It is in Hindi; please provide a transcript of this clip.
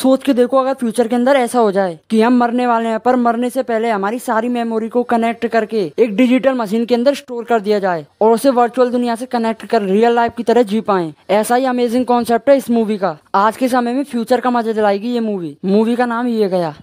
सोच के देखो अगर फ्यूचर के अंदर ऐसा हो जाए कि हम मरने वाले हैं पर मरने से पहले हमारी सारी मेमोरी को कनेक्ट करके एक डिजिटल मशीन के अंदर स्टोर कर दिया जाए और उसे वर्चुअल दुनिया से कनेक्ट कर रियल लाइफ की तरह जी पाए ऐसा ही अमेजिंग कॉन्सेप्ट है इस मूवी का आज के समय में फ्यूचर का मजा दिलाएगी ये मूवी मूवी का नाम ये गया